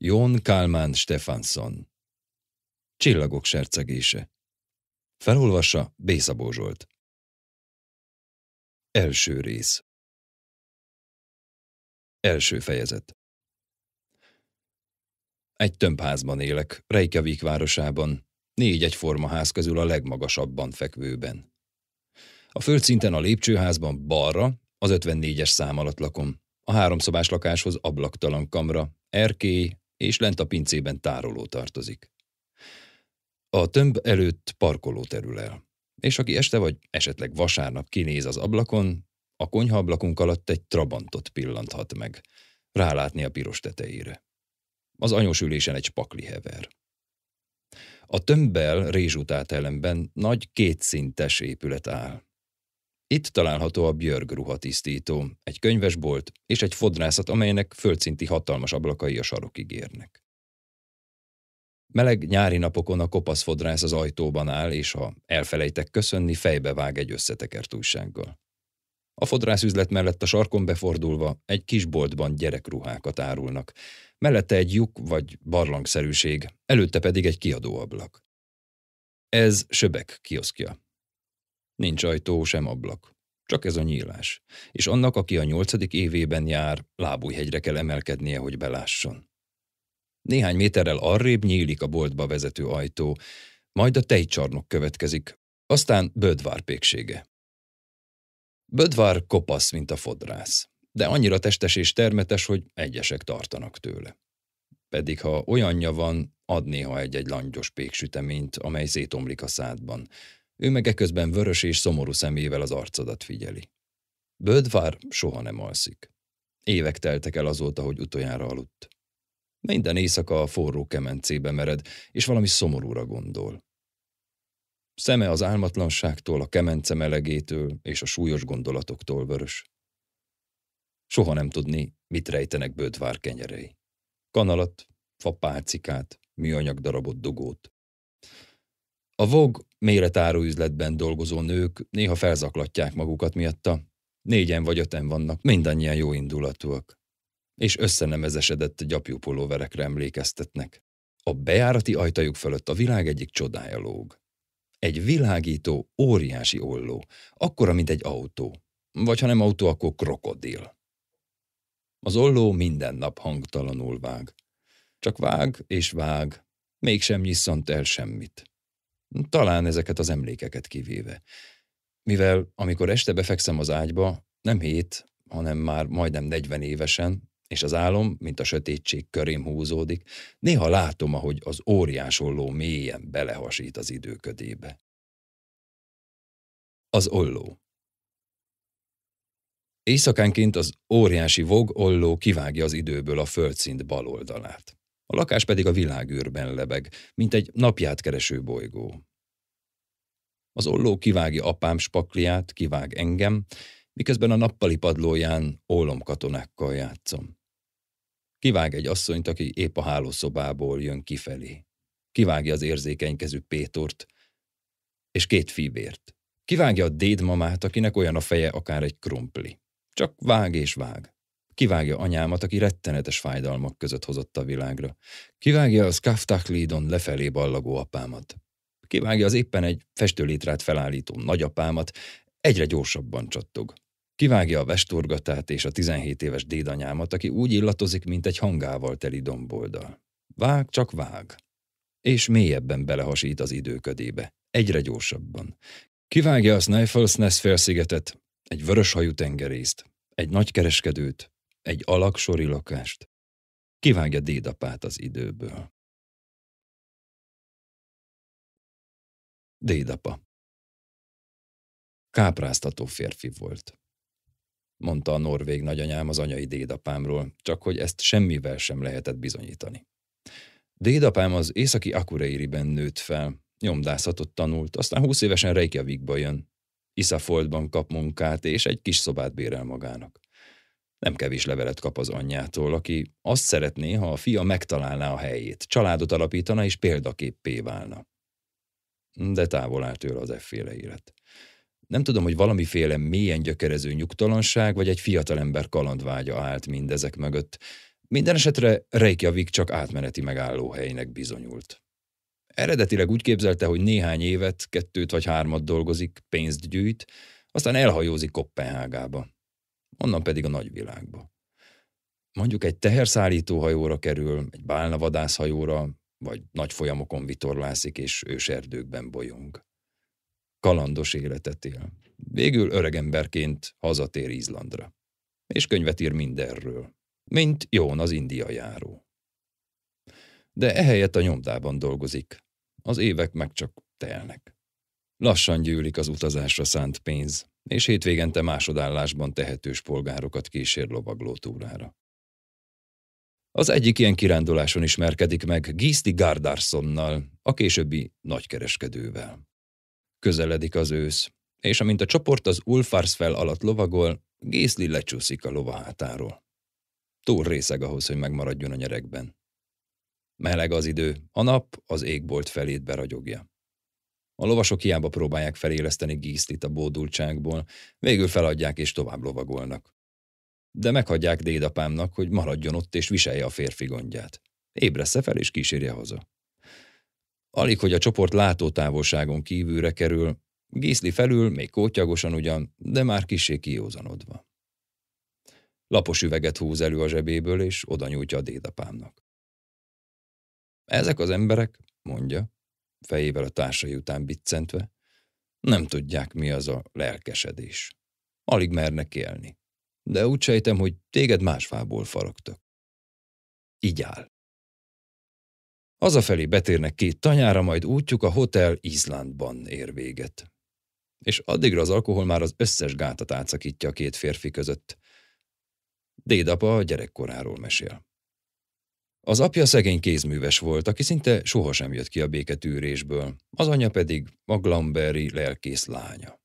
Jón Kálmán Stefansson. Csillagok sercegése. Felolvassa B. Zsolt. Első rész. Első fejezet. Egy tömbházban élek, Reykjavik városában, négy egyforma ház közül a legmagasabban fekvőben. A földszinten a lépcsőházban balra, az 54-es szám alatt lakom, a háromszobás lakáshoz ablaktalan kamra, erkély, és lent a pincében tároló tartozik. A tömb előtt parkoló terül el, és aki este vagy esetleg vasárnap kinéz az ablakon, a konyhaablakunk alatt egy trabantot pillanthat meg, rálátni a piros tetejére. Az anyós ülésen egy pakli hever. A tömbbel Rézsutát ellenben nagy kétszintes épület áll. Itt található a Björg ruhatisztító, egy könyvesbolt és egy fodrászat, amelynek földszinti hatalmas ablakai a sarokig érnek. Meleg nyári napokon a kopasz fodrász az ajtóban áll, és ha elfelejtek köszönni, fejbe vág egy összetekert újsággal. A fodrászüzlet mellett a sarkon befordulva egy kis boltban gyerekruhákat árulnak, mellette egy lyuk vagy barlangszerűség, előtte pedig egy kiadóablak. Ez Söbek kioszkja. Nincs ajtó, sem ablak. Csak ez a nyílás. És annak, aki a nyolcadik évében jár, lábújhegyre kell emelkednie, hogy belásson. Néhány méterrel arrébb nyílik a boltba vezető ajtó, majd a tejcsarnok következik, aztán Bödvár péksége. Bödvár kopasz, mint a fodrász, de annyira testes és termetes, hogy egyesek tartanak tőle. Pedig ha olyanja van, ad néha egy-egy langyos péksüteményt, amely szétomlik a szádban, ő meg eközben vörös és szomorú szemével az arcodat figyeli. Bödvár soha nem alszik. Évek teltek el azóta, hogy utoljára aludt. Minden éjszaka a forró kemencébe mered, és valami szomorúra gondol. Szeme az álmatlanságtól, a kemence melegétől és a súlyos gondolatoktól vörös. Soha nem tudni, mit rejtenek bődvár kenyerei. Kanalat, fapálcikát, műanyag darabot dugót, a vog méretáró üzletben dolgozó nők néha felzaklatják magukat miatta. Négyen vagy öten vannak, mindannyian jó indulatúak. És összenemezesedett gyapjú pulóverekre emlékeztetnek. A bejárati ajtajuk fölött a világ egyik csodája lóg. Egy világító, óriási olló, akkora, mint egy autó. Vagy ha nem autó, akkor krokodil. Az olló minden nap hangtalanul vág. Csak vág és vág, mégsem nyisszant el semmit. Talán ezeket az emlékeket kivéve. Mivel amikor este befekszem az ágyba, nem hét, hanem már majdnem 40 évesen, és az álom, mint a sötétség körém húzódik, néha látom, ahogy az óriás olló mélyen belehasít az időködébe. Az olló Éjszakánként az óriási vog olló kivágja az időből a földszint bal oldalát a lakás pedig a világűrben lebeg, mint egy napját kereső bolygó. Az olló kivágja apám spakliát, kivág engem, miközben a nappali padlóján katonákkal játszom. Kivág egy asszonyt, aki épp a hálószobából jön kifelé. Kivágja az érzékenykező Pétort, és két fívért. Kivágja a dédmamát, akinek olyan a feje, akár egy krumpli. Csak vág és vág. Kivágja anyámat, aki rettenetes fájdalmak között hozott a világra. Kivágja a Skaftaklidon lefelé ballagó apámat. Kivágja az éppen egy festőlétrát felállító nagyapámat, egyre gyorsabban csattog. Kivágja a vestorgatát és a 17 éves dédanyámat, aki úgy illatozik, mint egy hangával teli domboldal. Vág, csak vág. És mélyebben belehasít az időködébe. Egyre gyorsabban. Kivágja a Snaefels felszigetet, egy egy vöröshajú tengerészt, egy nagykereskedőt, egy alaksori lakást, kivágja dédapát az időből. Dédapa Kápráztató férfi volt. Mondta a norvég nagyanyám az anyai dédapámról, csak hogy ezt semmivel sem lehetett bizonyítani. Dédapám az északi Akureiriben nőtt fel, nyomdászatot tanult, aztán húsz évesen Reykjavikba jön. Iszafoltban kap munkát, és egy kis szobát bérel magának. Nem kevés levelet kap az anyjától, aki azt szeretné, ha a fia megtalálná a helyét, családot alapítana és példaképpé válna. De távol áll tőle az efféle élet. Nem tudom, hogy valamiféle mélyen gyökerező nyugtalanság, vagy egy fiatalember kalandvágya állt mindezek mögött. Minden esetre Reykjavik csak átmeneti megállóhelynek bizonyult. Eredetileg úgy képzelte, hogy néhány évet, kettőt vagy hármat dolgozik, pénzt gyűjt, aztán elhajózik Kopenhágába onnan pedig a nagyvilágba. Mondjuk egy teherszállító hajóra kerül, egy bálnavadászhajóra, vagy nagy folyamokon vitorlászik és őserdőkben bolyong. Kalandos életet él. Végül öregemberként hazatér Izlandra. És könyvet ír mindenről, mint Jón az India járó. De ehelyett a nyomdában dolgozik. Az évek meg csak telnek. Lassan gyűlik az utazásra szánt pénz és hétvégente másodállásban tehetős polgárokat kísér lovagló túrára. Az egyik ilyen kiránduláson ismerkedik meg Gisti Gardarsonnal, a későbbi nagykereskedővel. Közeledik az ősz, és amint a csoport az fel alatt lovagol, Gészli lecsúszik a hátáról. Túl részeg ahhoz, hogy megmaradjon a nyerekben. Meleg az idő, a nap az égbolt felét beragyogja. A lovasok hiába próbálják feléleszteni Gíszlit a bódultságból, végül feladják és tovább lovagolnak. De meghagyják dédapámnak, hogy maradjon ott és viselje a férfi gondját. Ébresze fel és kísérje haza. Alig, hogy a csoport látótávolságon kívülre kerül, Gíszli felül, még kótyagosan ugyan, de már kisé kiózanodva. Lapos üveget húz elő a zsebéből, és oda nyújtja a dédapámnak. Ezek az emberek, mondja, fejével a társai után biccentve, nem tudják, mi az a lelkesedés. Alig mernek élni. De úgy sejtem, hogy téged más fából faragtak. Így áll. Hazafelé betérnek két tanyára, majd útjuk a hotel Izlandban ér véget. És addigra az alkohol már az összes gátat átszakítja a két férfi között. Dédapa a gyerekkoráról mesél. Az apja szegény kézműves volt, aki szinte sohasem jött ki a béketűrésből, az anyja pedig a glamberi lelkész lánya.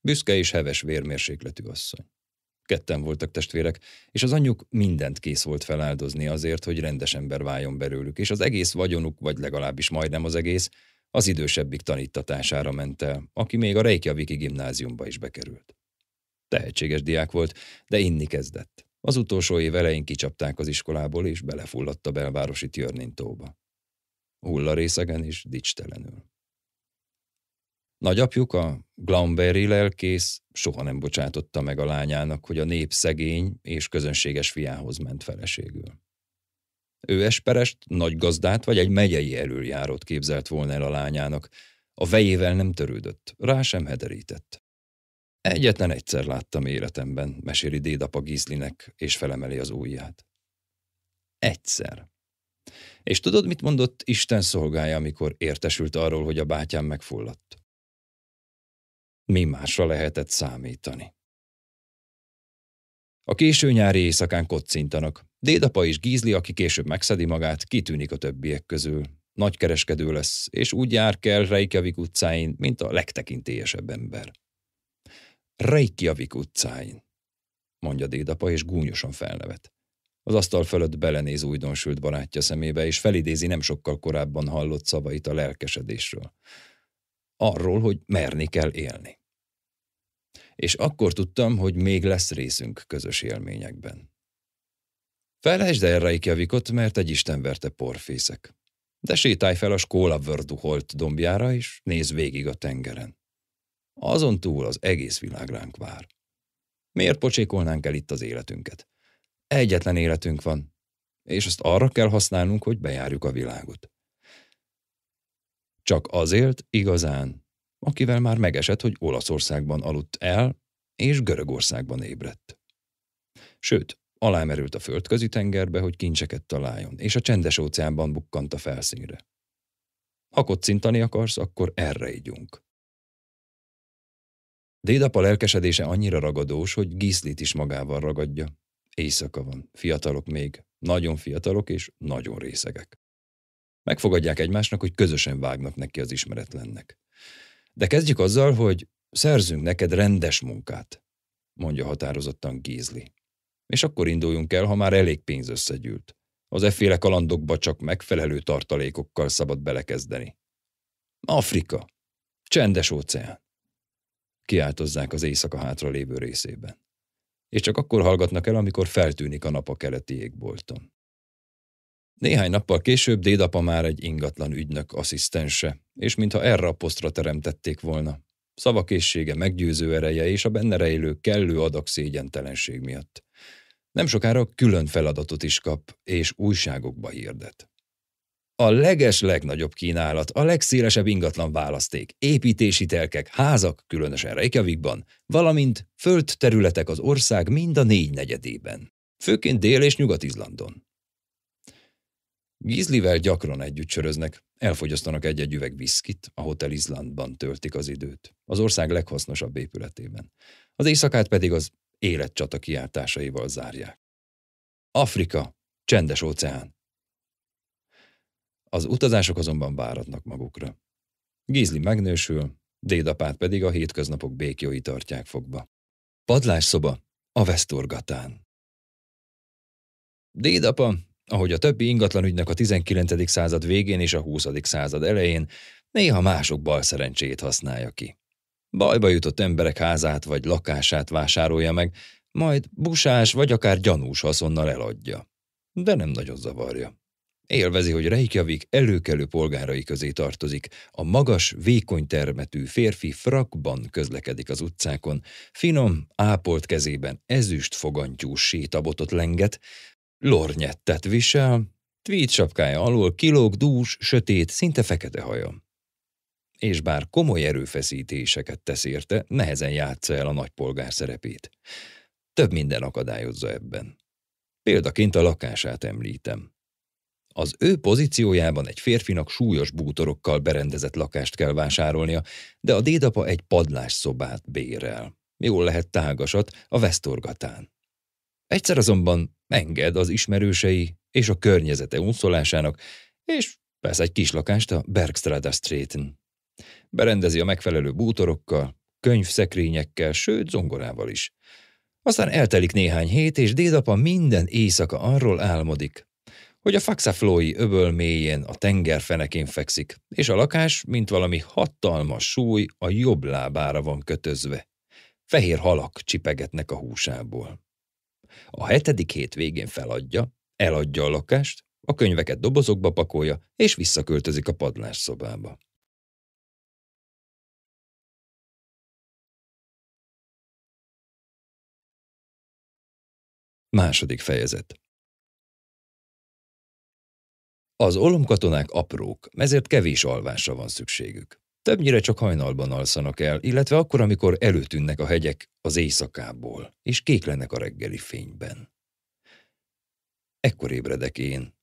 Büszke és heves vérmérsékletű asszony. Ketten voltak testvérek, és az anyjuk mindent kész volt feláldozni azért, hogy rendes ember váljon belőlük, és az egész vagyonuk, vagy legalábbis majdnem az egész, az idősebbik tanítatására ment el, aki még a Reykjaviki gimnáziumba is bekerült. Tehetséges diák volt, de inni kezdett. Az utolsó év elején kicsapták az iskolából, és belefulladt a belvárosi Tjörnintóba. Hulla részegen és dicstelenül. Nagyapjuk, a Glamberi lelkész soha nem bocsátotta meg a lányának, hogy a nép szegény és közönséges fiához ment feleségül. Ő esperest, nagy gazdát vagy egy megyei erőljárót képzelt volna el a lányának, a vejével nem törődött, rá sem hederített. Egyetlen egyszer láttam életemben, meséli dédapa Gizlinek, és felemeli az ujját. Egyszer. És tudod, mit mondott Isten szolgája, amikor értesült arról, hogy a bátyám megfulladt? Mi másra lehetett számítani? A késő nyári éjszakán kocintanak. Dédapa és Gízli, aki később megszedi magát, kitűnik a többiek közül. Nagykereskedő lesz, és úgy jár kell Reykjavik utcáin, mint a legtekintélyesebb ember. Reykjavik utcáin, mondja dédapa, és gúnyosan felnevet. Az asztal fölött belenéz újdonsült barátja szemébe, és felidézi nem sokkal korábban hallott szavait a lelkesedésről. Arról, hogy merni kell élni. És akkor tudtam, hogy még lesz részünk közös élményekben. Felejtsd el Reykjavikot, mert egy Isten verte porfészek. De sétálj fel a Skólavördu holt dombjára, és nézd végig a tengeren. Azon túl az egész világ ránk vár. Miért pocsékolnánk el itt az életünket? Egyetlen életünk van, és azt arra kell használnunk, hogy bejárjuk a világot. Csak azért igazán, akivel már megesett, hogy Olaszországban aludt el, és Görögországban ébredt. Sőt, alámerült a földközi tengerbe, hogy kincseket találjon, és a csendes óceánban bukkant a felszínre. Ha kocintani akarsz, akkor erre ígyunk. Dédapa lelkesedése annyira ragadós, hogy Gizlit is magával ragadja. Éjszaka van, fiatalok még, nagyon fiatalok és nagyon részegek. Megfogadják egymásnak, hogy közösen vágnak neki az ismeretlennek. De kezdjük azzal, hogy szerzünk neked rendes munkát, mondja határozottan Gizli. És akkor induljunk el, ha már elég pénz összegyűlt. Az efféle kalandokba csak megfelelő tartalékokkal szabad belekezdeni. Afrika. Csendes óceán kiáltozzák az éjszaka hátra lévő részében. És csak akkor hallgatnak el, amikor feltűnik a nap a keleti égbolton. Néhány nappal később dédapa már egy ingatlan ügynök asszisztense, és mintha erre a posztra teremtették volna. Szavakészsége, meggyőző ereje és a benne rejlő kellő adag szégyentelenség miatt. Nem sokára külön feladatot is kap, és újságokba hirdet. A leges legnagyobb kínálat, a legszélesebb ingatlan választék, építési telkek, házak, különösen Reykjavikban, valamint földterületek az ország mind a négy negyedében, főként Dél- és Nyugat-Izlandon. Gizlivel gyakran együtt söröznek, elfogyasztanak egy-egy üveg viszkit, a Hotel Izlandban töltik az időt, az ország leghasznosabb épületében. Az éjszakát pedig az életcsata kiáltásaival zárják. Afrika, csendes óceán, az utazások azonban váratnak magukra. Gizli megnősül, dédapát pedig a hétköznapok békjói tartják fogba. Padlásszoba a Vesztorgatán. Dédapa, ahogy a többi ingatlanügynek a 19. század végén és a 20. század elején, néha mások bal szerencsét használja ki. Bajba jutott emberek házát vagy lakását vásárolja meg, majd busás vagy akár gyanús haszonnal eladja. De nem nagyon zavarja. Élvezi, hogy Reykjavik előkelő polgárai közé tartozik. A magas, vékony termetű férfi frakban közlekedik az utcákon, finom, ápolt kezében ezüst fogantyú sétabotot lenget, lornyettet visel, tweed sapkája alól kilóg dús, sötét, szinte fekete haja. És bár komoly erőfeszítéseket tesz érte, nehezen játsza el a nagypolgár szerepét. Több minden akadályozza ebben. Példaként a lakását említem. Az ő pozíciójában egy férfinak súlyos bútorokkal berendezett lakást kell vásárolnia, de a dédapa egy padlás szobát bérel. Jól lehet tágasat a vesztorgatán. Egyszer azonban enged az ismerősei és a környezete unszolásának, és vesz egy kis lakást a Bergstrada Streeten. Berendezi a megfelelő bútorokkal, könyvszekrényekkel, sőt zongorával is. Aztán eltelik néhány hét, és dédapa minden éjszaka arról álmodik, hogy a faxaflói öböl mélyén a fenekén fekszik, és a lakás, mint valami hatalmas súly, a jobb lábára van kötözve. Fehér halak csipegetnek a húsából. A hetedik hét végén feladja, eladja a lakást, a könyveket dobozokba pakolja, és visszaköltözik a padlás szobába. Második fejezet az olomkatonák aprók, ezért kevés alvásra van szükségük. Többnyire csak hajnalban alszanak el, illetve akkor, amikor előtűnnek a hegyek az éjszakából, és kéklenek a reggeli fényben. Ekkor ébredek én.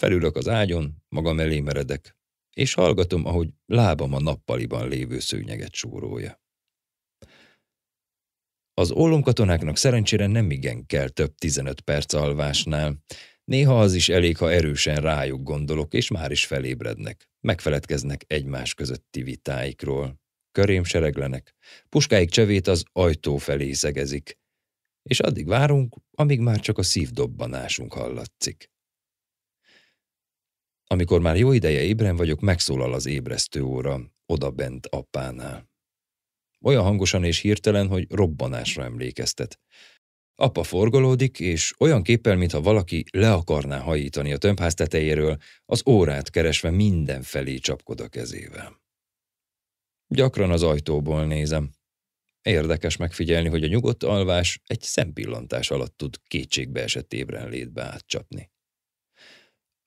Felülök az ágyon, magam elé meredek, és hallgatom, ahogy lábam a nappaliban lévő szőnyeget súrolja. Az ólomkatonáknak szerencsére nem igen kell több 15 perc alvásnál, Néha az is elég, ha erősen rájuk gondolok, és már is felébrednek. Megfeledkeznek egymás közötti vitáikról. Körém sereglenek. Puskáik csövét az ajtó felé szegezik. És addig várunk, amíg már csak a szívdobbanásunk hallatszik. Amikor már jó ideje ébren vagyok, megszólal az ébresztő óra, oda bent apánál. Olyan hangosan és hirtelen, hogy robbanásra emlékeztet. Apa forgolódik, és olyan képpel, mintha valaki le akarná hajítani a tömbház tetejéről, az órát keresve mindenfelé csapkod a kezével. Gyakran az ajtóból nézem. Érdekes megfigyelni, hogy a nyugodt alvás egy szempillantás alatt tud esett ébren létbe átcsapni.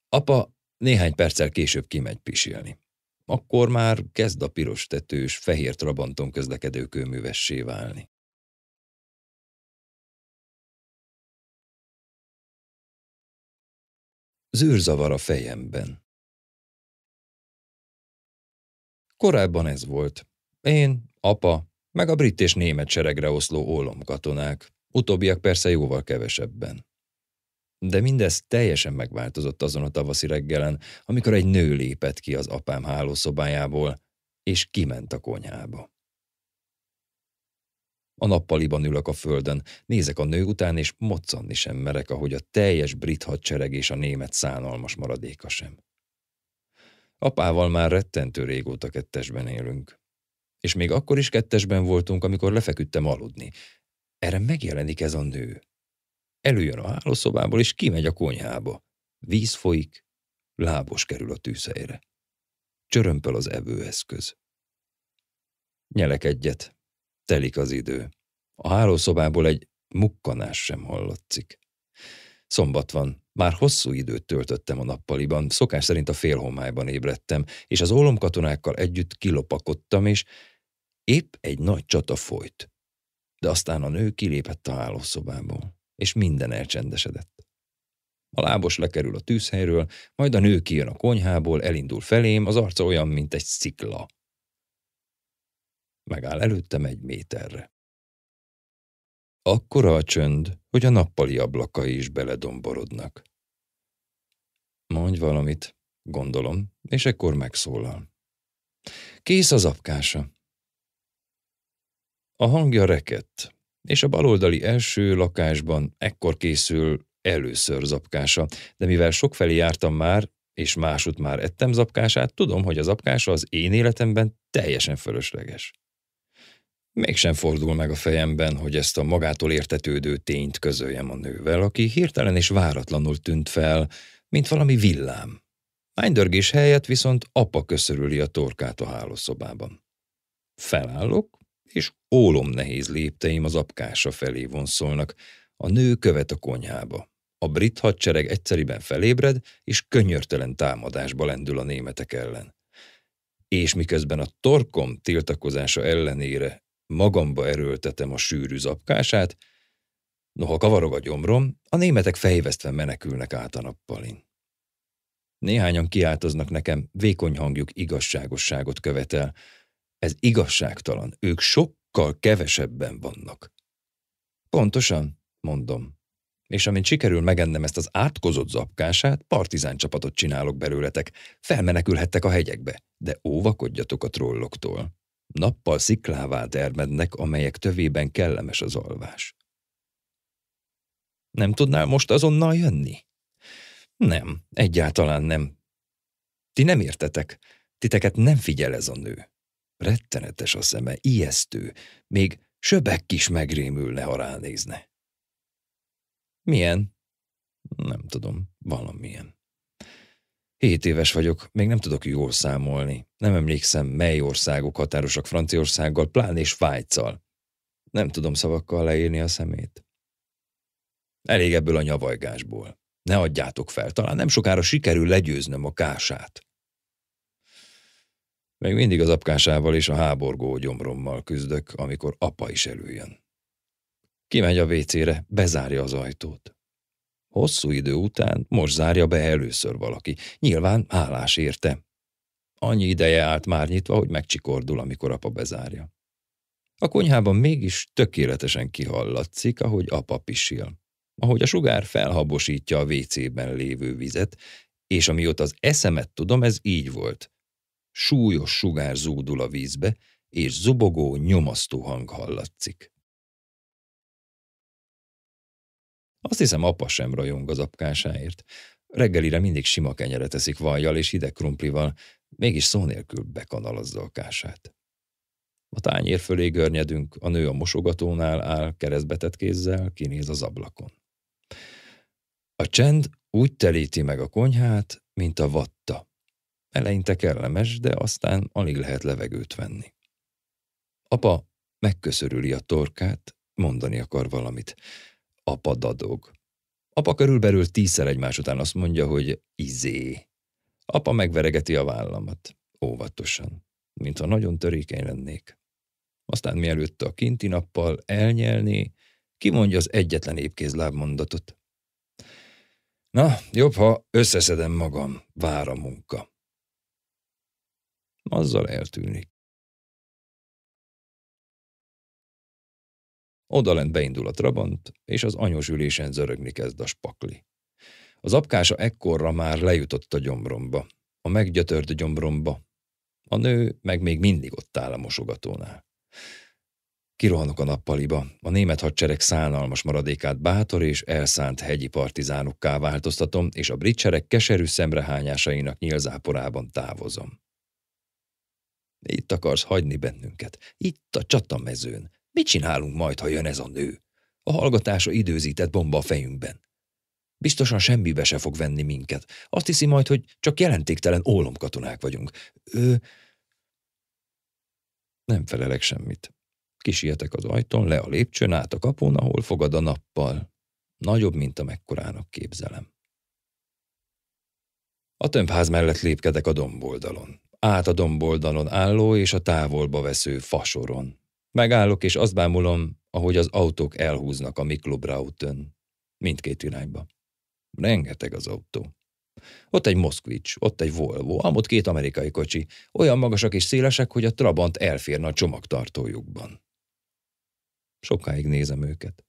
Apa néhány perccel később kimegy pisilni. Akkor már kezd a piros tetős, fehér trabanton közlekedő kőművessé válni. Zűrzavar a fejemben. Korábban ez volt. Én, apa, meg a brit és német seregre oszló ólomkatonák, utóbbiak persze jóval kevesebben. De mindez teljesen megváltozott azon a tavaszi reggelen, amikor egy nő lépett ki az apám hálószobájából, és kiment a konyhába. A nappaliban ülök a földön, nézek a nő után, és moccanni sem merek, ahogy a teljes brit hadsereg és a német szánalmas maradéka sem. Apával már rettentő régóta kettesben élünk. És még akkor is kettesben voltunk, amikor lefeküdtem aludni. Erre megjelenik ez a nő. Előjön a hálószobából, és kimegy a konyhába. Víz folyik, lábos kerül a tűzhelyre. Csörömpöl az evőeszköz. Nyelek egyet, Telik az idő. A hálószobából egy mukkanás sem hallatszik. Szombat van, már hosszú időt töltöttem a nappaliban, szokás szerint a félhomályban ébredtem, és az ólomkatonákkal együtt kilopakodtam, és épp egy nagy csata folyt. De aztán a nő kilépett a hálószobából, és minden elcsendesedett. A lábos lekerül a tűzhelyről, majd a nő kijön a konyhából, elindul felém, az arca olyan, mint egy szikla megáll előttem egy méterre. Akkora a csönd, hogy a nappali ablakai is beledomborodnak. Mondj valamit, gondolom, és ekkor megszólal. Kész az apkása. A hangja rekett, és a baloldali első lakásban ekkor készül először zapkása, de mivel sokfelé jártam már, és másút már ettem zapkását, tudom, hogy az zapkása az én életemben teljesen fölösleges. Mégsem fordul meg a fejemben, hogy ezt a magától értetődő tényt közöljem a nővel, aki hirtelen és váratlanul tűnt fel, mint valami villám. Mánydörgés helyett viszont apa köszörüli a torkát a hálószobában. Felállok, és ólom nehéz lépteim az apkása felé vonszolnak, a nő követ a konyhába. A brit hadsereg egyszeriben felébred, és könyörtelen támadásba lendül a németek ellen. És miközben a torkom tiltakozása ellenére magamba erőltetem a sűrű zapkását, noha kavarog a gyomrom, a németek fejvesztve menekülnek át a nappalin. Néhányan kiáltoznak nekem, vékony hangjuk igazságosságot követel. Ez igazságtalan, ők sokkal kevesebben vannak. Pontosan, mondom. És amint sikerül megennem ezt az átkozott zapkását, partizán csapatot csinálok belőletek. Felmenekülhettek a hegyekbe, de óvakodjatok a trolloktól nappal sziklává dermednek, amelyek tövében kellemes az alvás. Nem tudnál most azonnal jönni? Nem, egyáltalán nem. Ti nem értetek, titeket nem figyel ez a nő. Rettenetes a szeme, ijesztő, még söbek is megrémülne, ha ránézne. Milyen? Nem tudom, valamilyen. Hét éves vagyok, még nem tudok jól számolni. Nem emlékszem, mely országok határosak Franciaországgal, és Svájccal. Nem tudom szavakkal leírni a szemét. Elég ebből a nyavajgásból. Ne adjátok fel, talán nem sokára sikerül legyőznöm a kását. Még mindig az apkásával és a háborgó gyomrommal küzdök, amikor apa is előjön. Kimegy a vécére, bezárja az ajtót. Hosszú idő után most zárja be először valaki. Nyilván állás érte. Annyi ideje állt már nyitva, hogy megcsikordul, amikor apa bezárja. A konyhában mégis tökéletesen kihallatszik, ahogy apa pisil. Ahogy a sugár felhabosítja a vécében lévő vizet, és amióta az eszemet tudom, ez így volt. Súlyos sugár zúdul a vízbe, és zubogó, nyomasztó hang hallatszik. Azt hiszem, apa sem rajong az apkásáért. Reggelire mindig sima kenyeret eszik vajjal és hideg krumplival, mégis szó nélkül bekanalazza a kását. A tányér fölé görnyedünk, a nő a mosogatónál áll, keresztbetett kézzel, kinéz az ablakon. A csend úgy telíti meg a konyhát, mint a vatta. Eleinte kellemes, de aztán alig lehet levegőt venni. Apa megköszörüli a torkát, mondani akar valamit apa dadog. Apa körülbelül tízszer egymás után azt mondja, hogy izé. Apa megveregeti a vállamat, óvatosan, mintha nagyon törékeny lennék. Aztán mielőtt a kinti nappal elnyelni, kimondja az egyetlen épkézláb mondatot. Na, jobb, ha összeszedem magam, vár a munka. Azzal eltűnik. Odalent beindul a Trabant, és az anyós ülésen zörögni kezd a spakli. Az apkása ekkorra már lejutott a gyomromba, a meggyötört gyomromba. A nő meg még mindig ott áll a mosogatónál. Kirohanok a nappaliba, a német hadsereg szánalmas maradékát bátor és elszánt hegyi partizánokká változtatom, és a brit sereg keserű szemrehányásainak nyilzáporában távozom. Itt akarsz hagyni bennünket, itt a csatamezőn, Mit csinálunk majd, ha jön ez a nő? A hallgatása időzített bomba a fejünkben. Biztosan semmibe se fog venni minket. Azt hiszi majd, hogy csak jelentéktelen ólomkatonák vagyunk. Ő... Nem felelek semmit. Kisietek az ajtón, le a lépcsőn, át a kapun, ahol fogad a nappal. Nagyobb, mint amekkorának képzelem. A tömbház mellett lépkedek a domboldalon. Át a domboldalon álló és a távolba vesző fasoron. Megállok, és azt bámulom, ahogy az autók elhúznak a Miklobra autón, mindkét irányba. Rengeteg az autó. Ott egy Moszkvics, ott egy Volvo, amott két amerikai kocsi, olyan magasak és szélesek, hogy a Trabant elférne a csomagtartójukban. Sokáig nézem őket.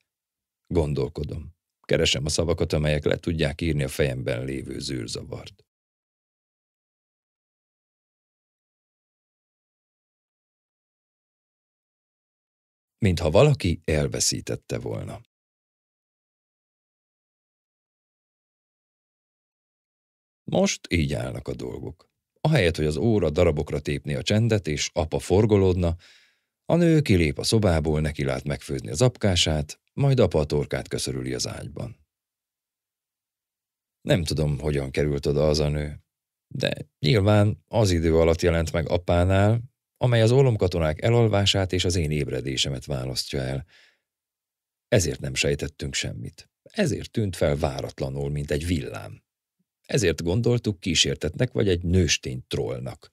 Gondolkodom. Keresem a szavakat, amelyek le tudják írni a fejemben lévő zűrzavart. mintha valaki elveszítette volna. Most így állnak a dolgok. Ahelyett, hogy az óra darabokra tépni a csendet, és apa forgolódna, a nő kilép a szobából, neki lát megfőzni az apkását, majd apa a torkát köszörüli az ágyban. Nem tudom, hogyan került oda az a nő, de nyilván az idő alatt jelent meg apánál, amely az ólomkatonák elolvását és az én ébredésemet választja el. Ezért nem sejtettünk semmit. Ezért tűnt fel váratlanul, mint egy villám. Ezért gondoltuk kísértetnek vagy egy nőstény trollnak.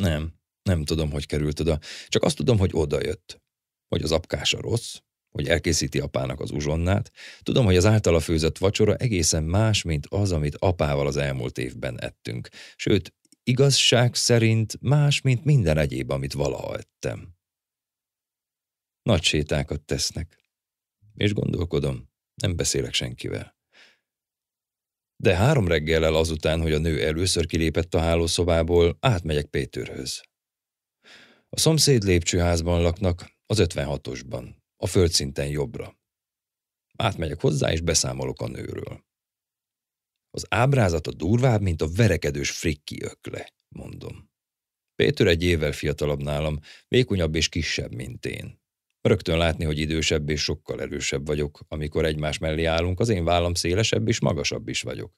Nem, nem tudom, hogy került oda. Csak azt tudom, hogy odajött. Hogy az apkása rossz, hogy elkészíti apának az uzsonnát. Tudom, hogy az általa főzött vacsora egészen más, mint az, amit apával az elmúlt évben ettünk. Sőt, igazság szerint más, mint minden egyéb, amit valaha ettem. Nagy sétákat tesznek, és gondolkodom, nem beszélek senkivel. De három reggellel azután, hogy a nő először kilépett a hálószobából, átmegyek Péterhöz. A szomszéd lépcsőházban laknak, az 56-osban, a földszinten jobbra. Átmegyek hozzá, és beszámolok a nőről. Az ábrázata durvább, mint a verekedős frikki ökle, mondom. Péter egy évvel fiatalabb nálam, vékonyabb és kisebb, mint én. Rögtön látni, hogy idősebb és sokkal erősebb vagyok, amikor egymás mellé állunk, az én vállam szélesebb és magasabb is vagyok.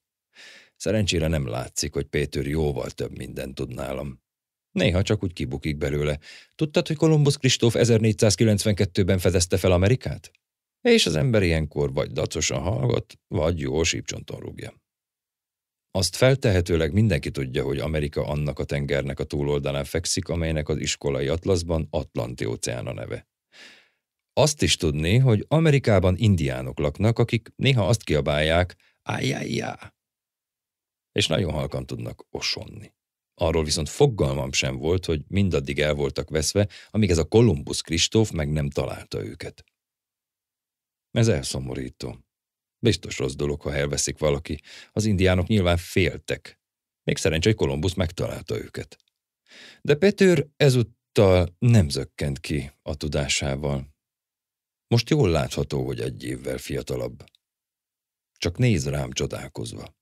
Szerencsére nem látszik, hogy Péter jóval több mindent tud nálam. Néha csak úgy kibukik belőle. Tudtad, hogy Kolumbusz Kristóf 1492-ben fedezte fel Amerikát? És az ember ilyenkor vagy dacosan hallgat, vagy jó sípcsonton rúgja. Azt feltehetőleg mindenki tudja, hogy Amerika annak a tengernek a túloldalán fekszik, amelynek az iskolai atlaszban Atlanti-óceán a neve. Azt is tudni, hogy Amerikában indiánok laknak, akik néha azt kiabálják, ájjájjá, és nagyon halkan tudnak osonni. Arról viszont fogalmam sem volt, hogy mindaddig el voltak veszve, amíg ez a Kolumbusz Kristóf meg nem találta őket. Ez elszomorító. Biztos rossz dolog, ha elveszik valaki. Az indiánok nyilván féltek. Még szerencsé, hogy Kolumbusz megtalálta őket. De Petőr ezúttal nem zökkent ki a tudásával. Most jól látható, hogy egy évvel fiatalabb. Csak néz rám csodálkozva.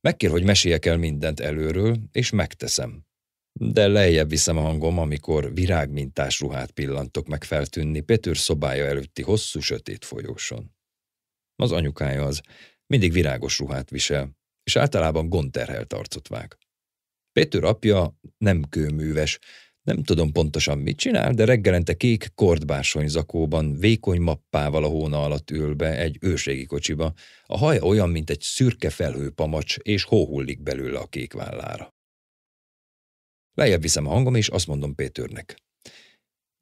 Megkér, hogy meséljek el mindent előről, és megteszem. De lejjebb viszem a hangom, amikor virágmintás ruhát pillantok meg feltűnni Petőr szobája előtti hosszú sötét folyóson. Az anyukája az. Mindig virágos ruhát visel, és általában gondterhelt arcot vág. Péter apja nem kőműves, nem tudom pontosan mit csinál, de reggelente kék kordbársony zakóban, vékony mappával a hóna alatt ül be egy őségi kocsiba, a haja olyan, mint egy szürke felhőpamacs, és hóhullik belőle a kék vállára. Lejjebb viszem a hangom, és azt mondom Péternek.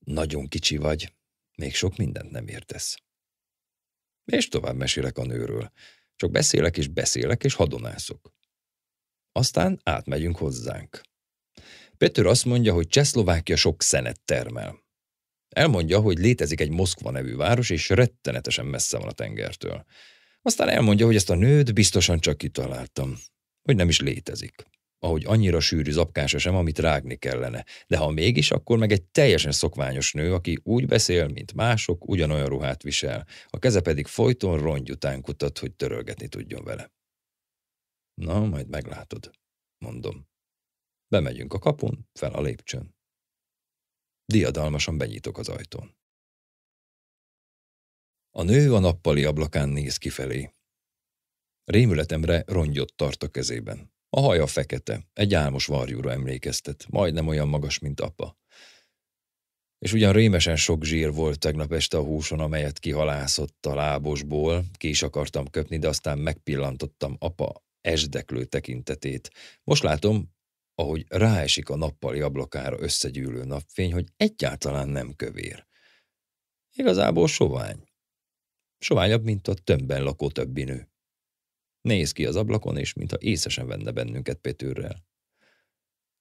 Nagyon kicsi vagy, még sok mindent nem értesz. És tovább mesélek a nőről. Csak beszélek és beszélek és hadonászok. Aztán átmegyünk hozzánk. Petőr azt mondja, hogy Csehszlovákia sok szenet termel. Elmondja, hogy létezik egy Moszkva nevű város, és rettenetesen messze van a tengertől. Aztán elmondja, hogy ezt a nőt biztosan csak kitaláltam, hogy nem is létezik ahogy annyira sűrű zapkása sem, amit rágni kellene. De ha mégis, akkor meg egy teljesen szokványos nő, aki úgy beszél, mint mások, ugyanolyan ruhát visel. A keze pedig folyton rongy után kutat, hogy törölgetni tudjon vele. Na, majd meglátod, mondom. Bemegyünk a kapun, fel a lépcsőn. Diadalmasan benyitok az ajtón. A nő a nappali ablakán néz kifelé. Rémületemre rongyot tart a kezében. A haja fekete, egy álmos varjúra emlékeztet, majdnem olyan magas, mint apa. És ugyan rémesen sok zsír volt tegnap este a húson, amelyet kihalászott a lábosból, ki is akartam köpni, de aztán megpillantottam apa esdeklő tekintetét. Most látom, ahogy ráesik a nappali ablakára összegyűlő napfény, hogy egyáltalán nem kövér. Igazából sovány. Soványabb, mint a tömbben lakó többi nő. Néz ki az ablakon, és mintha észesen venne bennünket Pétőrrel.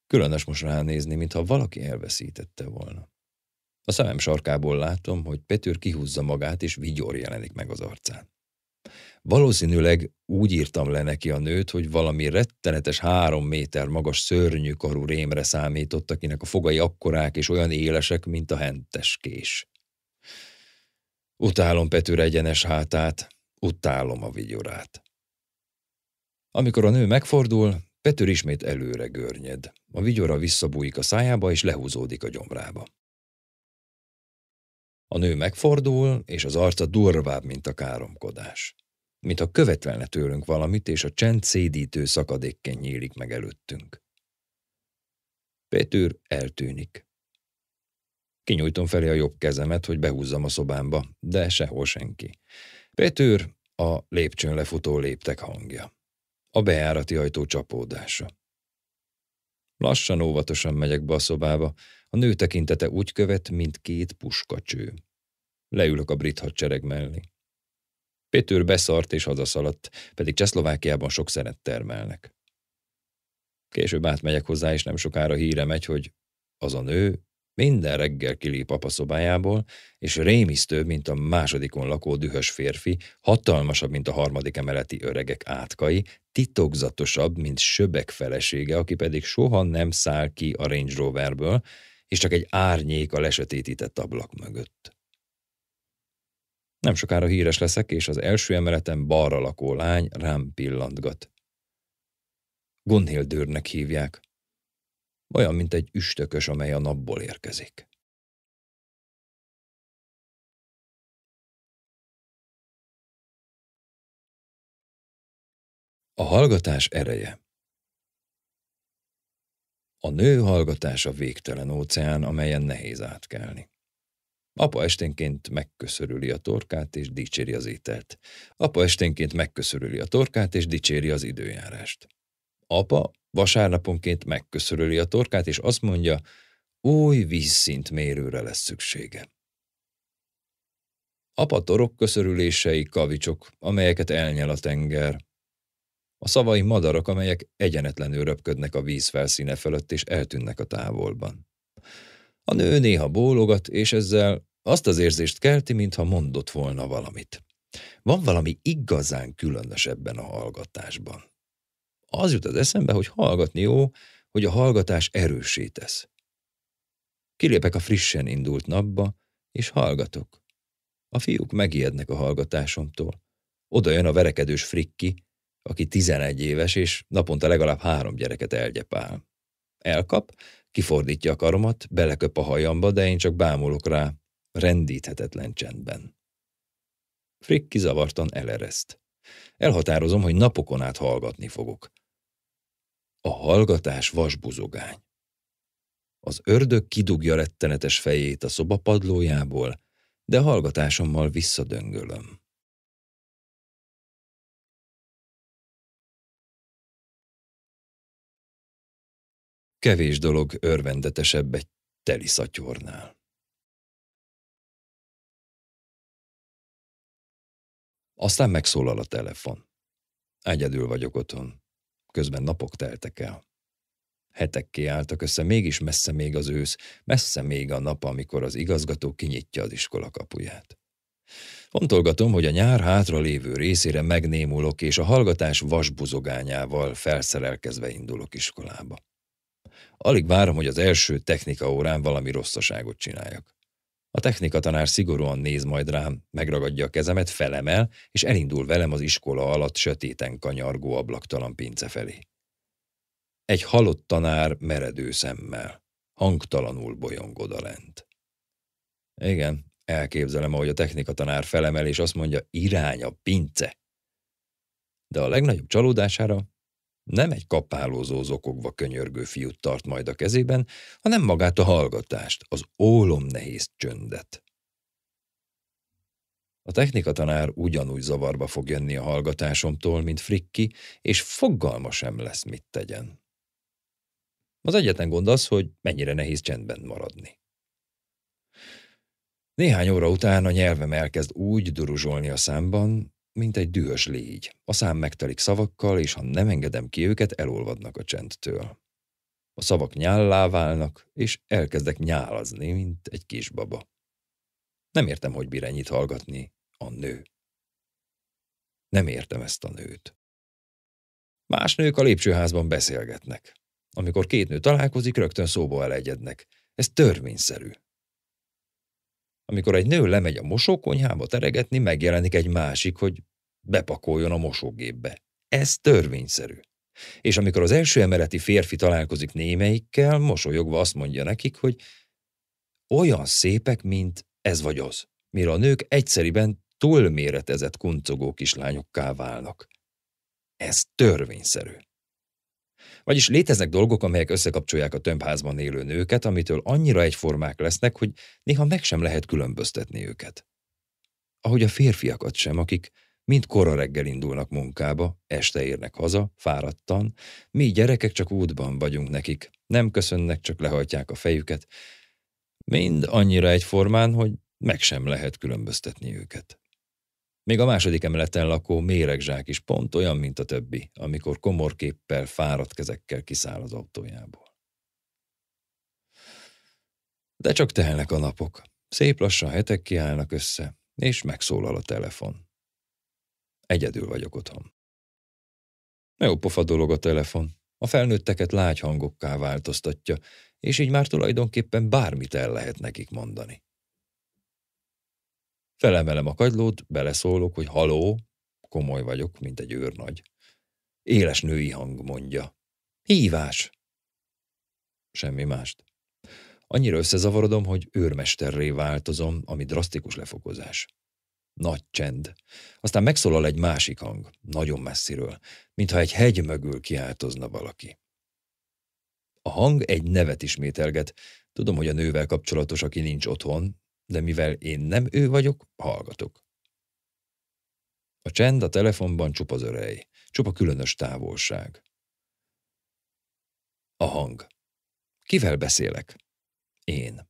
Különös most ránézni, mintha valaki elveszítette volna. A szemem sarkából látom, hogy Petőr kihúzza magát, és vigyor jelenik meg az arcán. Valószínűleg úgy írtam le neki a nőt, hogy valami rettenetes három méter magas szörnyű karú rémre számított, akinek a fogai akkorák és olyan élesek, mint a hentes kés. Utálom Petőr egyenes hátát, utálom a vigyorát. Amikor a nő megfordul, Petőr ismét előre görnyed. A vigyora visszabújik a szájába, és lehúzódik a gyomrába. A nő megfordul, és az arca durvább, mint a káromkodás. Mint ha követelne tőlünk valamit, és a csend szédítő szakadékken nyílik meg előttünk. Petőr eltűnik. Kinyújtom felé a jobb kezemet, hogy behúzzam a szobámba, de sehol senki. Petőr a lépcsőn lefutó léptek hangja a bejárati ajtó csapódása. Lassan, óvatosan megyek be a szobába, a nő tekintete úgy követ, mint két puskacső. Leülök a brit hadsereg mellé. Pétőr beszart és hazaszaladt, pedig Csehszlovákiában sok szeret termelnek. Később átmegyek hozzá, és nem sokára híre megy, hogy az a nő minden reggel kilép apa szobájából, és rémisztő, mint a másodikon lakó dühös férfi, hatalmasabb, mint a harmadik emeleti öregek átkai, titokzatosabb, mint söbek felesége, aki pedig soha nem száll ki a Range Roverből, és csak egy árnyék a lesötétített ablak mögött. Nem sokára híres leszek, és az első emeleten balra lakó lány rám pillantgat. Gunnhildőrnek hívják, olyan, mint egy üstökös, amely a napból érkezik. A hallgatás ereje A nő hallgatása végtelen óceán, amelyen nehéz átkelni. Apa esténként megköszörüli a torkát és dicséri az ételt. Apa esténként megköszörüli a torkát és dicséri az időjárást. Apa Vasárnaponként megköszörüli a torkát, és azt mondja, új vízszint mérőre lesz szüksége. Apa torok köszörülései kavicsok, amelyeket elnyel a tenger. A szavai madarak, amelyek egyenetlenül röpködnek a víz felszíne fölött, és eltűnnek a távolban. A nő néha bólogat, és ezzel azt az érzést kelti, mintha mondott volna valamit. Van valami igazán különös ebben a hallgatásban az jut az eszembe, hogy hallgatni jó, hogy a hallgatás erősítesz. Kilépek a frissen indult napba, és hallgatok. A fiúk megijednek a hallgatásomtól. Oda jön a verekedős frikki, aki 11 éves, és naponta legalább három gyereket elgyepál. Elkap, kifordítja a karomat, beleköp a hajamba, de én csak bámulok rá, rendíthetetlen csendben. Frikki zavartan elereszt. Elhatározom, hogy napokon át hallgatni fogok. A hallgatás vasbuzogány. Az ördög kidugja rettenetes fejét a szoba padlójából, de hallgatásommal visszadöngölöm. Kevés dolog örvendetesebb egy teli szatyornál. Aztán megszólal a telefon. Egyedül vagyok otthon. Közben napok teltek el. Hetek kiálltak össze, mégis messze még az ősz, messze még a nap, amikor az igazgató kinyitja az iskola kapuját. Fontolgatom, hogy a nyár hátra lévő részére megnémulok, és a hallgatás vasbuzogányával felszerelkezve indulok iskolába. Alig várom, hogy az első technika órán valami rosszaságot csináljak. A technikatanár szigorúan néz majd rám, megragadja a kezemet, felemel, és elindul velem az iskola alatt sötéten kanyargó ablaktalan pince felé. Egy halott tanár meredő szemmel, hangtalanul bolyong odalent. Igen, elképzelem, ahogy a technikatanár felemel, és azt mondja, irány a pince. De a legnagyobb csalódására nem egy kapálózó zokogva könyörgő fiút tart majd a kezében, hanem magát a hallgatást, az ólom nehéz csöndet. A technikatanár ugyanúgy zavarba fog jönni a hallgatásomtól, mint Frikki, és fogalma sem lesz, mit tegyen. Az egyetlen gond az, hogy mennyire nehéz csendben maradni. Néhány óra után a nyelvem elkezd úgy duruzsolni a számban, mint egy dühös légy. A szám megtelik szavakkal, és ha nem engedem ki őket, elolvadnak a csendtől. A szavak nyállá válnak, és elkezdek nyálazni, mint egy kisbaba. Nem értem, hogy mire nyit hallgatni a nő. Nem értem ezt a nőt. Más nők a lépcsőházban beszélgetnek. Amikor két nő találkozik, rögtön szóba elegyednek. Ez törvényszerű. Amikor egy nő lemegy a mosókonyhába teregetni, megjelenik egy másik, hogy bepakoljon a mosógépbe. Ez törvényszerű. És amikor az első emeleti férfi találkozik némelyikkel, mosolyogva azt mondja nekik, hogy olyan szépek, mint ez vagy az, mire a nők egyszeriben túlméretezett kuncogó kislányokká válnak. Ez törvényszerű. Vagyis léteznek dolgok, amelyek összekapcsolják a tömbházban élő nőket, amitől annyira egyformák lesznek, hogy néha meg sem lehet különböztetni őket. Ahogy a férfiakat sem, akik mind kora reggel indulnak munkába, este érnek haza, fáradtan, mi gyerekek csak útban vagyunk nekik, nem köszönnek, csak lehajtják a fejüket, mind annyira egyformán, hogy meg sem lehet különböztetni őket. Még a második emeleten lakó méregzsák is pont olyan, mint a többi, amikor komorképpel, fáradt kezekkel kiszáll az autójából. De csak telnek a napok. Szép lassan hetek kiállnak össze, és megszólal a telefon. Egyedül vagyok otthon. Jó pofa dolog a telefon. A felnőtteket lágy hangokká változtatja, és így már tulajdonképpen bármit el lehet nekik mondani. Felemelem a kagylót, beleszólok, hogy haló, komoly vagyok, mint egy őrnagy. Éles női hang mondja. Hívás! Semmi mást. Annyira összezavarodom, hogy őrmesterré változom, ami drasztikus lefokozás. Nagy csend. Aztán megszólal egy másik hang, nagyon messziről, mintha egy hegy mögül kiáltozna valaki. A hang egy nevet ismételget. Tudom, hogy a nővel kapcsolatos, aki nincs otthon, de mivel én nem ő vagyok, hallgatok. A csend a telefonban csupa zörej, csupa különös távolság. A hang. Kivel beszélek? Én.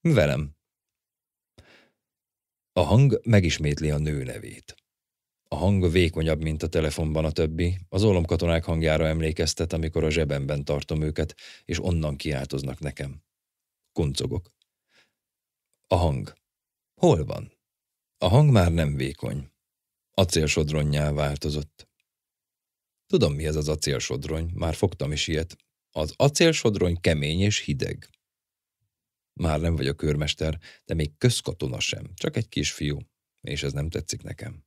Velem. A hang megismétli a nő nevét. A hang vékonyabb, mint a telefonban a többi, az ólomkatonák hangjára emlékeztet, amikor a zsebemben tartom őket, és onnan kiáltoznak nekem. Kuncogok. A hang. Hol van? A hang már nem vékony. Acélsodronnyá változott. Tudom, mi ez az acélsodrony, már fogtam is ilyet. Az acélsodrony kemény és hideg. Már nem vagyok őrmester, de még közkatona sem, csak egy kis fiú. és ez nem tetszik nekem.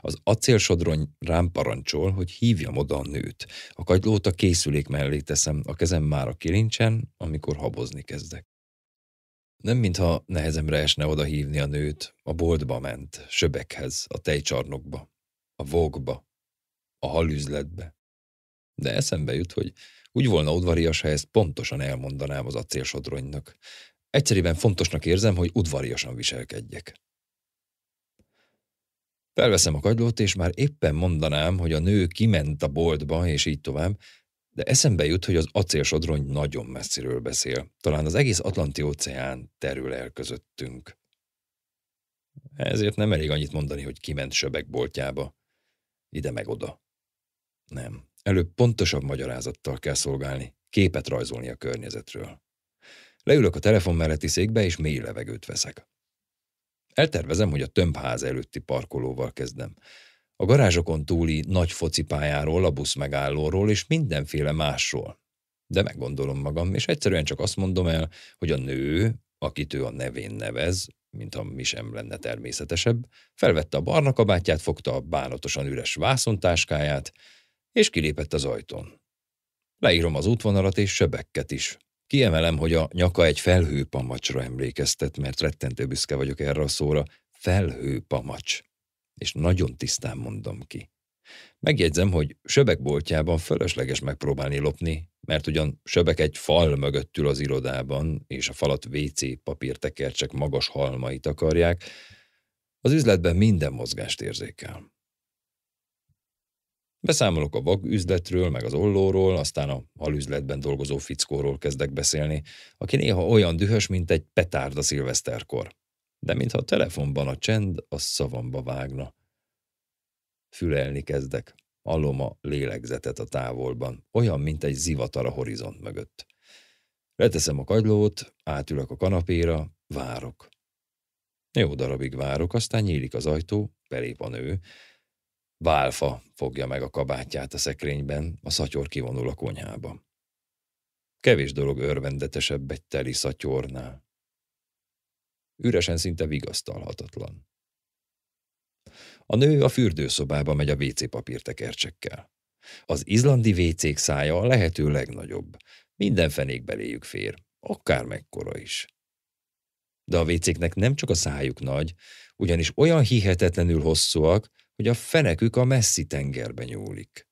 Az acélsodrony rám parancsol, hogy hívjam oda a nőt. A kagylót a készülék mellé teszem, a kezem már a kilincsen, amikor habozni kezdek. Nem mintha nehezemre esne oda hívni a nőt, a boltba ment, söbekhez, a tejcsarnokba, a vogba, a halüzletbe. De eszembe jut, hogy úgy volna udvarias, ha ezt pontosan elmondanám az acélsodronynak. Egyszerűen fontosnak érzem, hogy udvariasan viselkedjek. Felveszem a kagylót, és már éppen mondanám, hogy a nő kiment a boltba, és így tovább, de eszembe jut, hogy az acélsodrony nagyon messziről beszél. Talán az egész Atlanti-óceán terül el közöttünk. Ezért nem elég annyit mondani, hogy kiment söbek boltjába. Ide meg oda. Nem. Előbb pontosabb magyarázattal kell szolgálni, képet rajzolni a környezetről. Leülök a telefon melletti székbe, és mély levegőt veszek. Eltervezem, hogy a tömbház előtti parkolóval kezdem a garázsokon túli nagy focipályáról, a buszmegállóról és mindenféle másról. De meggondolom magam, és egyszerűen csak azt mondom el, hogy a nő, akit ő a nevén nevez, mint mi sem lenne természetesebb, felvette a barna kabátját, fogta a bánatosan üres vászontáskáját, és kilépett az ajtón. Leírom az útvonalat és sebekket is. Kiemelem, hogy a nyaka egy felhőpamacsra emlékeztet, mert rettentő büszke vagyok erre a szóra, felhőpamacs és nagyon tisztán mondom ki. Megjegyzem, hogy Söbek boltjában fölösleges megpróbálni lopni, mert ugyan Söbek egy fal mögött ül az irodában, és a falat WC papírtekercsek magas halmait akarják, az üzletben minden mozgást érzékel. Beszámolok a vag üzletről, meg az ollóról, aztán a halüzletben dolgozó fickóról kezdek beszélni, aki néha olyan dühös, mint egy petárda szilveszterkor de mintha a telefonban a csend a szavamba vágna. Fülelni kezdek, a lélegzetet a távolban, olyan, mint egy zivatar a horizont mögött. Leteszem a kagylót, átülök a kanapéra, várok. Jó darabig várok, aztán nyílik az ajtó, belép a nő. Válfa fogja meg a kabátját a szekrényben, a szatyor kivonul a konyhába. Kevés dolog örvendetesebb egy teli szatyornál. Üresen szinte vigasztalhatatlan. A nő a fürdőszobába megy a WC papírtekercsekkel. Az izlandi WC-k szája a lehető legnagyobb. Minden fenék beléjük fér, akár mekkora is. De a vécéknek nem csak a szájuk nagy, ugyanis olyan hihetetlenül hosszúak, hogy a fenekük a messzi tengerbe nyúlik.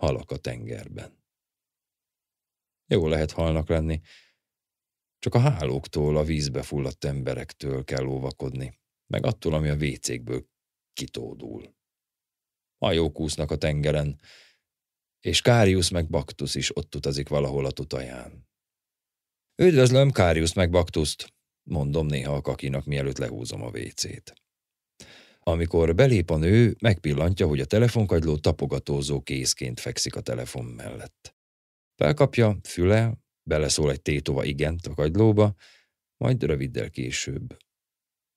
Halak a tengerben. Jó lehet halnak lenni, csak a hálóktól, a vízbe fulladt emberektől kell óvakodni, meg attól, ami a vécékből kitódul. Hajók úsznak a tengeren, és Kárius meg Baktusz is ott utazik valahol a tutaján. Üdvözlöm Kárius meg Baktuszt, mondom néha a kakinak, mielőtt lehúzom a vécét. Amikor belép a nő, megpillantja, hogy a telefonkagyló tapogatózó kézként fekszik a telefon mellett. Felkapja, füle, Beleszól egy tétova igen a kagylóba, majd röviddel később.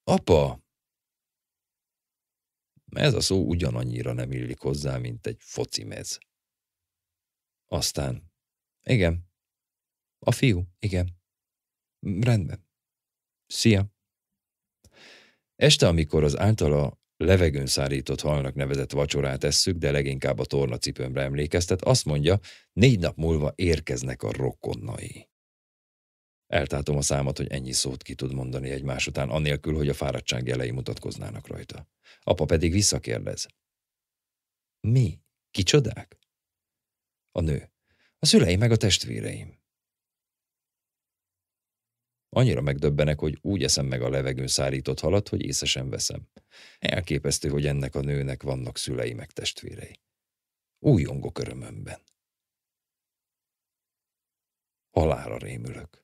Apa! Ez a szó ugyanannyira nem illik hozzá, mint egy focimez. Aztán, igen, a fiú, igen, rendben, szia. Este, amikor az általa levegőn szárított halnak nevezett vacsorát esszük, de leginkább a tornacipőmre emlékeztet, azt mondja, négy nap múlva érkeznek a rokonnai. Eltátom a számot, hogy ennyi szót ki tud mondani egymás után, anélkül, hogy a fáradtság jelei mutatkoznának rajta. Apa pedig visszakérdez. Mi? Kicsodák? A nő. A szüleim meg a testvéreim. Annyira megdöbbenek, hogy úgy eszem meg a levegőn szárított halat, hogy észre sem veszem. Elképesztő, hogy ennek a nőnek vannak szülei meg testvérei. Újongok örömömben. Halára rémülök.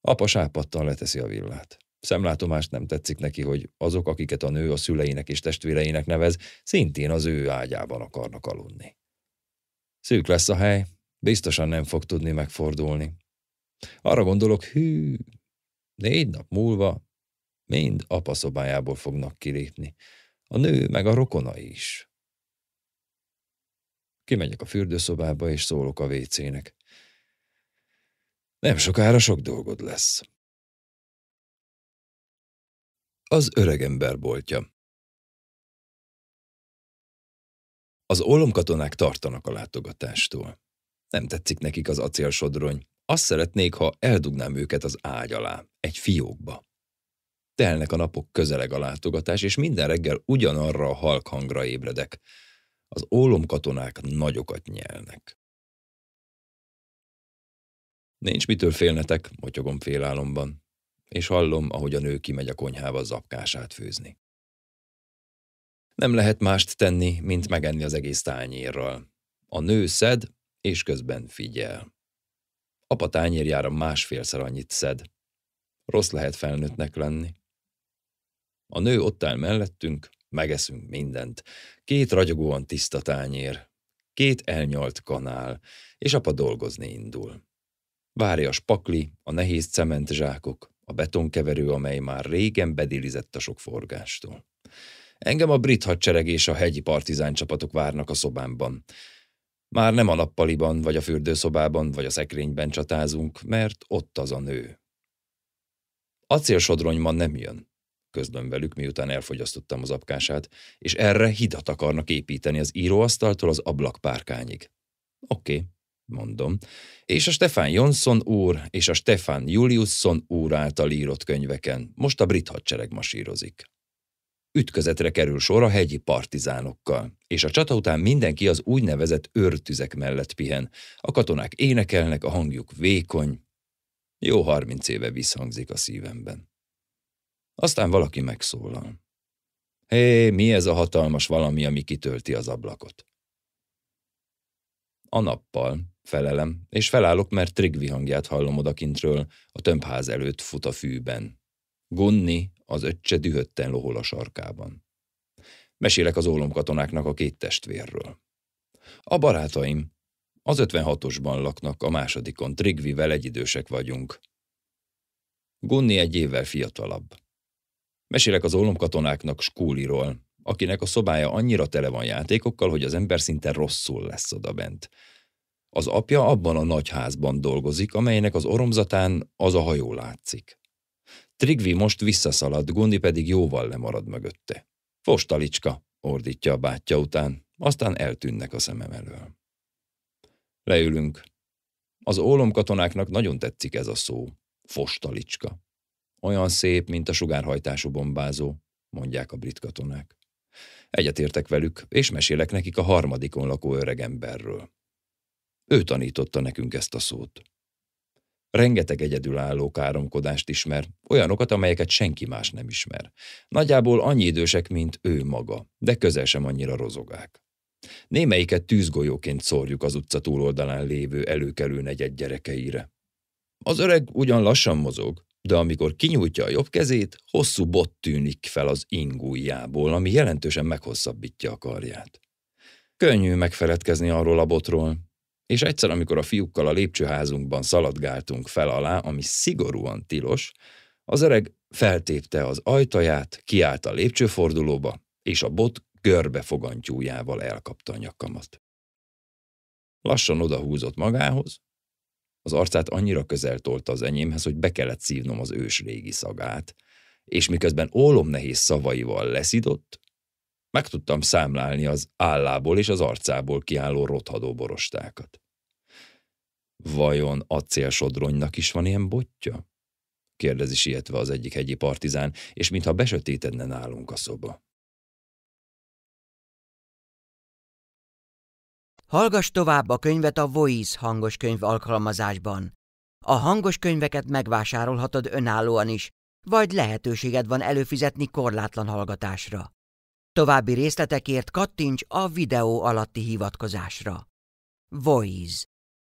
Apa sápadtan leteszi a villát. Szemlátomást nem tetszik neki, hogy azok, akiket a nő a szüleinek és testvéreinek nevez, szintén az ő ágyában akarnak aludni. Szűk lesz a hely, biztosan nem fog tudni megfordulni, arra gondolok, hű, négy nap múlva mind apa szobájából fognak kilépni. A nő meg a rokona is. Kimegyek a fürdőszobába, és szólok a vécének. Nem sokára sok dolgod lesz. Az öregember boltja Az olomkatonák tartanak a látogatástól. Nem tetszik nekik az acélsodrony, azt szeretnék, ha eldugnám őket az ágy alá, egy fiókba. Telnek a napok közeleg a látogatás, és minden reggel ugyanarra a halk hangra ébredek. Az ólomkatonák nagyokat nyelnek. Nincs mitől félnetek, motyogom félálomban, és hallom, ahogy a nő kimegy a konyhába zapkását főzni. Nem lehet mást tenni, mint megenni az egész tányérral. A nő szed, és közben figyel. Apa tányérjára másfélszer annyit szed. Rossz lehet felnőttnek lenni. A nő ott áll mellettünk, megeszünk mindent. Két ragyogóan tiszta tányér, két elnyalt kanál, és apa dolgozni indul. Várja a spakli, a nehéz cementzsákok, a betonkeverő, amely már régen bedilizett a sok forgástól. Engem a brit hadsereg és a hegyi partizán csapatok várnak a szobámban. Már nem a nappaliban, vagy a fürdőszobában, vagy a szekrényben csatázunk, mert ott az a nő. Acélsodrony ma nem jön, közlöm velük, miután elfogyasztottam az apkását, és erre hidat akarnak építeni az íróasztaltól az ablakpárkányig. Oké, okay, mondom, és a Stefan Jonsson úr és a Stefan Juliusson úr által írott könyveken, most a brit hadsereg masírozik. Ütközetre kerül sor a hegyi partizánokkal, és a csata után mindenki az úgynevezett őrtüzek mellett pihen. A katonák énekelnek, a hangjuk vékony. Jó harminc éve visszhangzik a szívemben. Aztán valaki megszólal. Hé, mi ez a hatalmas valami, ami kitölti az ablakot? A nappal, felelem, és felállok, mert Trigvi hangját hallom odakintről, a tömbház előtt fut a fűben. Gonni, az öccse dühötten lohol a sarkában. Mesélek az ólomkatonáknak a két testvérről. A barátaim, az 56-osban laknak, a másodikon, Trigvivel egyidősek vagyunk. Gunni egy évvel fiatalabb. Mesélek az ólomkatonáknak Skúliról, akinek a szobája annyira tele van játékokkal, hogy az ember szinte rosszul lesz odabent. Az apja abban a nagy házban dolgozik, amelynek az oromzatán az a hajó látszik. Trigvi most visszaszalad, Gundi pedig jóval lemarad mögötte. Fostalicska, ordítja a bátyja után, aztán eltűnnek a szemem elől. Leülünk. Az ólomkatonáknak nagyon tetszik ez a szó, fostalicska. Olyan szép, mint a sugárhajtású bombázó, mondják a brit katonák. Egyetértek velük, és mesélek nekik a harmadikon lakó öregemberről. Ő tanította nekünk ezt a szót rengeteg egyedülálló káromkodást ismer, olyanokat, amelyeket senki más nem ismer. Nagyjából annyi idősek, mint ő maga, de közel sem annyira rozogák. Némelyiket tűzgolyóként szórjuk az utca túloldalán lévő előkelő negyed gyerekeire. Az öreg ugyan lassan mozog, de amikor kinyújtja a jobb kezét, hosszú bot tűnik fel az ingújjából, ami jelentősen meghosszabbítja a karját. Könnyű megfeledkezni arról a botról, és egyszer, amikor a fiúkkal a lépcsőházunkban szaladgáltunk fel alá, ami szigorúan tilos, az öreg feltépte az ajtaját, kiállt a lépcsőfordulóba, és a bot görbe fogantyújával elkapta a nyakamat. Lassan odahúzott magához, az arcát annyira közel tolta az enyémhez, hogy be kellett szívnom az ős régi szagát, és miközben ólom nehéz szavaival leszidott, meg tudtam számlálni az állából és az arcából kiálló rothadó borostákat. Vajon acélsodronynak is van ilyen botja? kérdezi sietve az egyik hegyi partizán, és mintha besötétedne nálunk a szoba. Hallgass tovább a könyvet a Voice hangos könyv alkalmazásban. A hangos könyveket megvásárolhatod önállóan is, vagy lehetőséged van előfizetni korlátlan hallgatásra. További részletekért kattints a videó alatti hivatkozásra. Voice